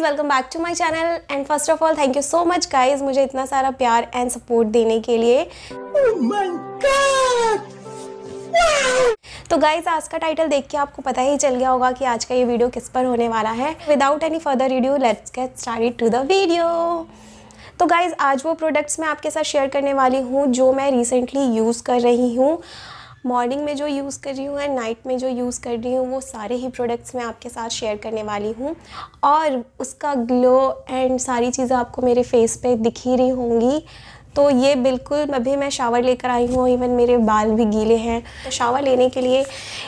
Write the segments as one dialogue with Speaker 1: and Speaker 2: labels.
Speaker 1: welcome back to my channel and first of all thank you so much guys मुझे इतना सारा प्यार and support देने के लिए oh तो गाइस आज का टाइटल देख के आपको पता ही चल गया होगा कि आज का ये वीडियो किस पर होने वाला है without any further ado let's get started to the video तो गाइज़ आज वो प्रोडक्ट्स मैं आपके साथ शेयर करने वाली हूँ जो मैं रिसेंटली यूज़ कर रही हूँ मॉर्निंग में जो यूज़ कर रही हूँ एंड नाइट में जो यूज़ कर रही हूँ वो सारे ही प्रोडक्ट्स मैं आपके साथ शेयर करने वाली हूँ और उसका ग्लो एंड सारी चीज़ें आपको मेरे फेस पे दिख ही रही होंगी तो ये बिल्कुल अभी मैं शावर लेकर आई हूँ इवन मेरे बाल भी गीले हैं तो शावर लेने के लिए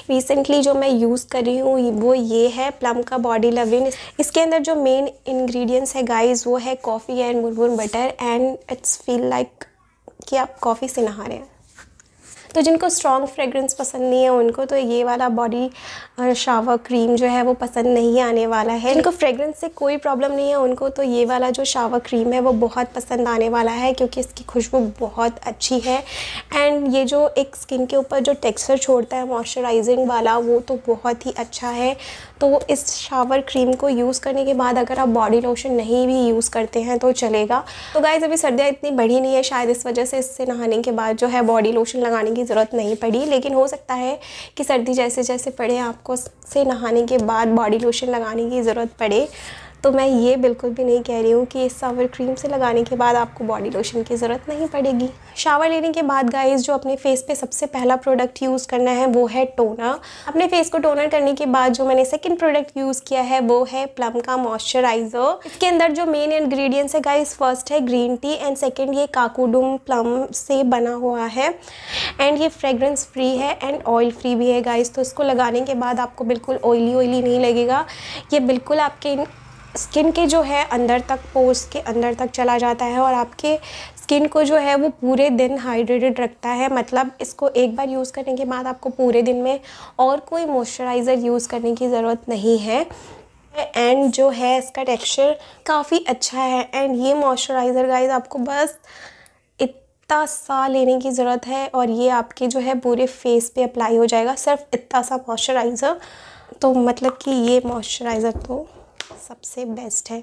Speaker 1: रिसेंटली जो मैं यूज़ कर रही हूँ वो ये है प्लम का बॉडी लविन इसके अंदर जो मेन इंग्रेडिएंट्स है गाइस वो है coffee and murumuru butter and it's feel like कि आप कॉफ़ी से नहा रहे हैं तो जिनको स्ट्रॉन्ग फ्रेगरेंस पसंद नहीं है उनको तो ये वाला बॉडी शावर क्रीम जो है वो पसंद नहीं आने वाला है जिनको फ्रेगरेंस से कोई प्रॉब्लम नहीं है उनको तो ये वाला जो शावर क्रीम है वो बहुत पसंद आने वाला है क्योंकि इसकी खुशबू बहुत अच्छी है एंड ये जो एक स्किन के ऊपर जो टेक्सचर छोड़ता है मॉइस्चराइजिंग वाला वो तो बहुत ही अच्छा है तो इस शावर क्रीम को यूज़ करने के बाद अगर आप बॉडी लोशन नहीं भी यूज़ करते हैं तो चलेगा तो गाइज़ अभी सर्दियाँ इतनी बढ़ी नहीं है शायद इस वजह से इससे नहाने के बाद जो है बॉडी लोशन लगाने की की ज़रूरत नहीं पड़ी लेकिन हो सकता है कि सर्दी जैसे जैसे पड़े आपको से नहाने के बाद बॉडी लोशन लगाने की ज़रूरत पड़े तो मैं ये बिल्कुल भी नहीं कह रही हूँ कि इस सावर क्रीम से लगाने के बाद आपको बॉडी लोशन की ज़रूरत नहीं पड़ेगी शावर लेने के बाद गाइस जो अपने फेस पे सबसे पहला प्रोडक्ट यूज़ करना है वो है टोनर अपने फेस को टोनर करने के बाद जो मैंने सेकेंड प्रोडक्ट यूज़ किया है वो है प्लम का मॉइस्चराइज़र इसके अंदर जो मेन इन्ग्रीडियंट्स है गाइज फर्स्ट है ग्रीन टी एंड सेकेंड ये काकोडुम प्लम से बना हुआ है एंड ये फ्रेगरेंस फ्री है एंड ऑयल फ्री भी है गाइज तो इसको लगाने के बाद आपको बिल्कुल ऑयली ऑयली नहीं लगेगा ये बिल्कुल आपके स्किन के जो है अंदर तक पोस्ट के अंदर तक चला जाता है और आपके स्किन को जो है वो पूरे दिन हाइड्रेटेड रखता है मतलब इसको एक बार यूज़ करने के बाद आपको पूरे दिन में और कोई मॉइस्चराइज़र यूज़ करने की ज़रूरत नहीं है एंड जो है इसका टेक्सचर काफ़ी अच्छा है एंड ये मॉइस्चराइज़र गाइज आपको बस इतना सा लेने की ज़रूरत है और ये आपके जो है पूरे फेस पे अप्लाई हो जाएगा सिर्फ इतना सा मॉइस्चराइज़र तो मतलब कि ये मॉइस्चराइज़र तो सबसे बेस्ट है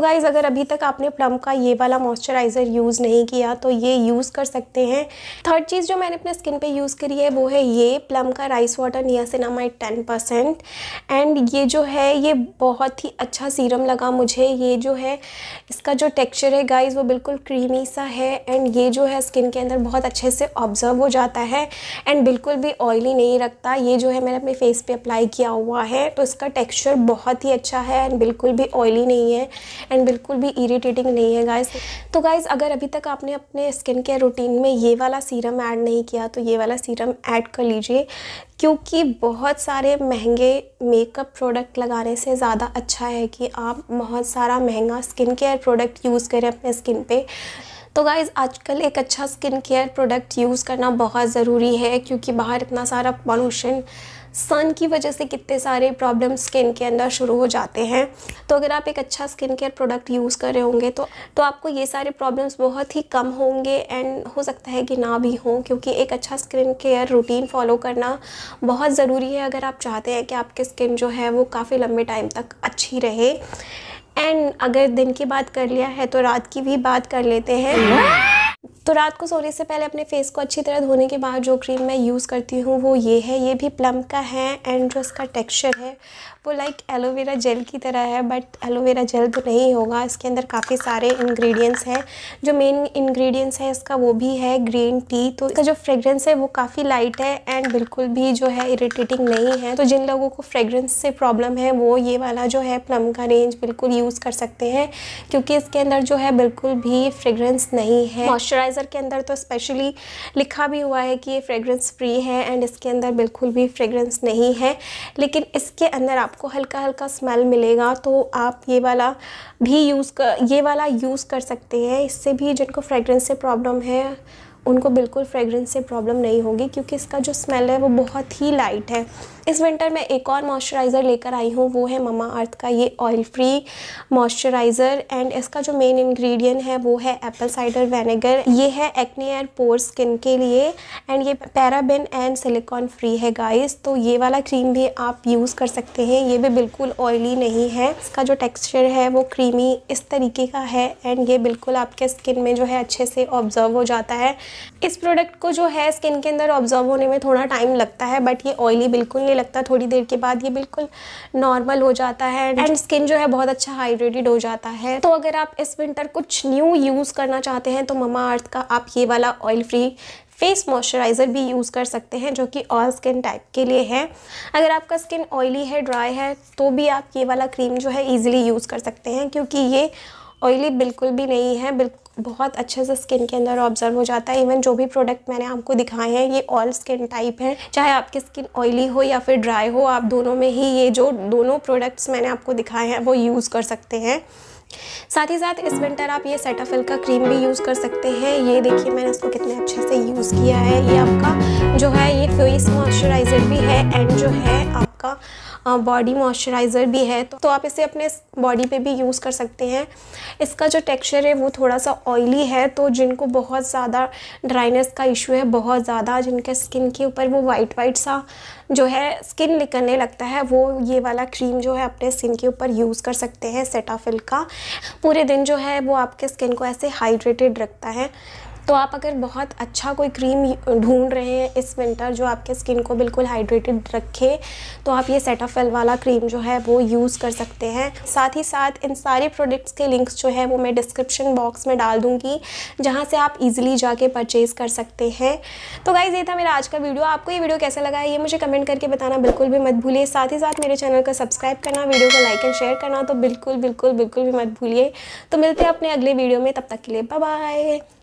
Speaker 1: गाइज़ अगर अभी तक आपने प्लम का ये वाला मॉइस्चराइज़र यूज़ नहीं किया तो ये यूज़ कर सकते हैं थर्ड चीज़ जो मैंने अपने स्किन पे यूज़ करी है वो है ये प्लम का rice water niacinamide ten percent and ये जो है ये बहुत ही अच्छा सीरम लगा मुझे ये जो है इसका जो टेक्स्चर है गाइज़ वो बिल्कुल क्रीमी सा है एंड ये जो है स्किन के अंदर बहुत अच्छे से ऑब्जर्व हो जाता है एंड बिल्कुल भी ऑयली नहीं रखता ये जो है मैंने अपने फेस पे अप्लाई किया हुआ है तो इसका टेक्स्चर बहुत ही अच्छा है एंड बिल्कुल भी ऑयली नहीं है एंड बिल्कुल भी इरीटेटिंग नहीं है गाइस तो गाइस अगर अभी तक आपने अपने स्किन केयर रूटीन में ये वाला सीरम ऐड नहीं किया तो ये वाला सीरम ऐड कर लीजिए क्योंकि बहुत सारे महंगे मेकअप प्रोडक्ट लगाने से ज़्यादा अच्छा है कि आप बहुत सारा महंगा स्किन केयर प्रोडक्ट यूज़ करें अपने स्किन पे तो गाइज़ आजकल एक अच्छा स्किन केयर प्रोडक्ट यूज़ करना बहुत ज़रूरी है क्योंकि बाहर इतना सारा पॉल्यूशन सन की वजह से कितने सारे प्रॉब्लम स्किन के अंदर शुरू हो जाते हैं तो अगर आप एक अच्छा स्किन केयर प्रोडक्ट यूज़ कर रहे होंगे तो तो आपको ये सारे प्रॉब्लम्स बहुत ही कम होंगे एंड हो सकता है कि ना भी हों क्योंकि एक अच्छा स्किन केयर रूटीन फॉलो करना बहुत ज़रूरी है अगर आप चाहते हैं कि आपकी स्किन जो है वो काफ़ी लंबे टाइम तक अच्छी रहे एंड अगर दिन की बात कर लिया है तो रात की भी बात कर लेते हैं तो रात को सोने से पहले अपने फेस को अच्छी तरह धोने के बाद जो क्रीम मैं यूज़ करती हूँ वो ये है ये भी प्लम का है एंड जो इसका टेक्सचर है वो लाइक एलोवेरा जेल की तरह है बट एलोवेरा जेल तो नहीं होगा इसके अंदर काफ़ी सारे इंग्रेडिएंट्स हैं जो मेन इंग्रेडिएंट्स है इसका वो भी है ग्रीन टी तो इसका जो फ्रेगरेंस है वो काफ़ी लाइट है एंड बिल्कुल भी जो है इरीटेटिंग नहीं है तो जिन लोगों को फ्रेगरेंस से प्रॉब्लम है वो ये वाला जो है प्लम का रेंज बिल्कुल यूज़ कर सकते हैं क्योंकि इसके अंदर जो है बिल्कुल भी फ्रेगरेंस नहीं है मॉइस्चराइज मॉइस्चराइज़र के अंदर तो स्पेशली लिखा भी हुआ है कि ये फ्रेगरेंस फ्री है एंड इसके अंदर बिल्कुल भी फ्रेगरेंस नहीं है लेकिन इसके अंदर आपको हल्का हल्का स्मेल मिलेगा तो आप ये वाला भी यूज़ कर ये वाला यूज़ कर सकते हैं इससे भी जिनको फ्रेगरेंस से प्रॉब्लम है उनको बिल्कुल फ्रेगरेंस से प्रॉब्लम नहीं होगी क्योंकि इसका जो स्मेल है वो बहुत ही लाइट है इस विंटर मैं एक और मॉइस्चराइज़र लेकर आई हूँ वो है ममा अर्थ का ये ऑयल फ्री मॉइस्चराइज़र एंड इसका जो मेन इंग्रेडिएंट है वो है एप्पल साइडर वेनेगर ये है एक्ने पोर स्किन के लिए एंड ये पैराबिन एंड सिलिकॉन फ्री है गाइस तो ये वाला क्रीम भी आप यूज़ कर सकते हैं ये भी बिल्कुल ऑयली नहीं है इसका जो टेक्स्चर है वो क्रीमी इस तरीके का है एंड ये बिल्कुल आपके स्किन में जो है अच्छे से ऑब्जर्व हो जाता है इस प्रोडक्ट को जो है स्किन के अंदर ऑब्जर्व होने में थोड़ा टाइम लगता है बट ये ऑयली बिल्कुल नहीं लगता थोड़ी देर के बाद ये बिल्कुल नॉर्मल हो जाता है एंड स्किन जो है बहुत अच्छा हाइड्रेटेड हो जाता है तो अगर आप इस विंटर कुछ न्यू यूज़ करना चाहते हैं तो ममा अर्थ का आप ये वाला ऑयल फ्री फेस मॉइस्चराइज़र भी यूज़ कर सकते हैं जो कि ऑल स्किन टाइप के लिए है अगर आपका स्किन ऑयली है ड्राई है तो भी आप ये वाला क्रीम जो है ईजिली यूज़ कर सकते हैं क्योंकि ये ऑयली बिल्कुल भी नहीं है बहुत अच्छे से स्किन के अंदर ऑब्जर्व हो जाता है इवन जो भी प्रोडक्ट मैंने आपको दिखाए हैं ये ऑल स्किन टाइप है चाहे आपकी स्किन ऑयली हो या फिर ड्राई हो आप दोनों में ही ये जो दोनों प्रोडक्ट्स मैंने आपको दिखाए हैं वो यूज़ कर सकते हैं साथ ही साथ इस विंटर आप ये सेटाफिल का क्रीम भी यूज़ कर सकते हैं ये देखिए मैंने इसको कितने अच्छे से यूज़ किया है ये आपका जो है ये फेस मॉइस्चराइज़र भी है एंड जो है आपका बॉडी मॉइस्चराइज़र भी है तो, तो आप इसे अपने बॉडी पे भी यूज़ कर सकते हैं इसका जो टेक्सचर है वो थोड़ा सा ऑयली है तो जिनको बहुत ज़्यादा ड्राइनेस का इशू है बहुत ज़्यादा जिनके स्किन के ऊपर वो वाइट वाइट सा जो है स्किन निकलने लगता है वो ये वाला क्रीम जो है अपने स्किन के ऊपर यूज़ कर सकते हैं सेटाफिल का पूरे दिन जो है वो आपके स्किन को ऐसे हाइड्रेटेड रखता है तो आप अगर बहुत अच्छा कोई क्रीम ढूंढ रहे हैं इस विंटर जो आपके स्किन को बिल्कुल हाइड्रेटेड रखे तो आप ये सेटाफेल वाला क्रीम जो है वो यूज़ कर सकते हैं साथ ही साथ इन सारे प्रोडक्ट्स के लिंक्स जो है वो मैं डिस्क्रिप्शन बॉक्स में डाल दूँगी जहाँ से आप ईजिली जाके परचेज़ कर सकते हैं तो गाइज़ ये था मेरा आज का वीडियो आपको ये वीडियो कैसा लगा है ये मुझे कमेंट करके बताना बिल्कुल भी मत भूलिए साथ ही साथ मेरे चैनल को सब्सक्राइब करना वीडियो को लाइक एंड शेयर करना तो बिल्कुल बिल्कुल बिल्कुल भी मत भूलिए तो मिलते हैं अपने अगले वीडियो में तब तक के लिए बाय